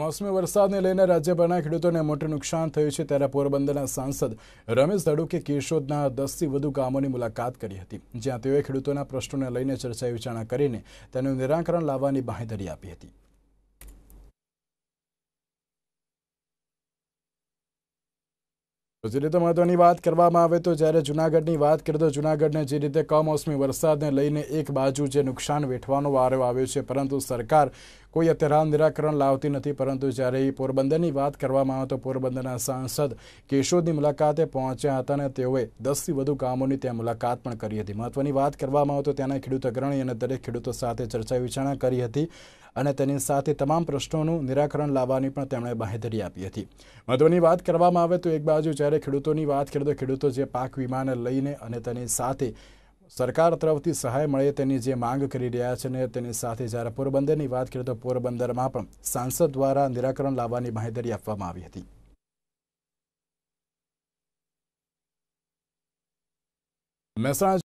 મોસમી વરસાદને લઈને રાજ્યભરના ખેડૂતોને મોટું નુકસાન થયું છે ત્યારે પોરબંદરના સાંસદ રમેશ ધડુકે કેશોદના દસથી વધુ ગામોની મુલાકાત કરી હતી જ્યાં તેઓએ ખેડૂતોના પ્રશ્નોને લઈને ચર્ચા વિચારણા કરીને તેનું નિરાકરણ લાવવાની બાંહેધરી આપી હતી તો જે રીતે મહત્વની વાત કરવામાં આવે તો જ્યારે જુનાગઢની વાત કરીએ તો જુનાગઢને જે રીતે કમોસમી વરસાદને લઈને એક બાજુ જે નુકસાન વેઠવાનો વારો આવ્યો છે પરંતુ સરકાર કોઈ અત્યારામ નિરાકરણ લાવતી નથી પરંતુ જ્યારે એ પોરબંદરની વાત કરવામાં આવે તો પોરબંદરના સાંસદ કેશોદની મુલાકાતે પહોંચ્યા હતા અને તેઓએ દસથી વધુ કામોની ત્યાં મુલાકાત પણ કરી હતી મહત્વની વાત કરવામાં આવે તો ત્યાંના ખેડૂત અગ્રણી અને દરેક ખેડૂતો સાથે ચર્ચા વિચારણા કરી હતી અને તેની સાથે તમામ પ્રશ્નોનું નિરાકરણ લાવવાની પણ તેમણે બાંહેધરી આપી હતી મહત્વની વાત કરવામાં આવે તો એક બાજુ જ્યારે ખેડૂતોની વાત કરીએ તો ખેડૂતો જે પાક વીમાને લઈને અને તેની સાથે સરકાર તરફથી સહાય મળે તેની જે માંગ કરી રહ્યા છે ને તેની સાથે જ્યારે પોરબંદરની વાત કરીએ તો પોરબંદરમાં પણ સાંસદ દ્વારા નિરાકરણ લાવવાની માહિતી આપવામાં આવી હતી મહેસાણા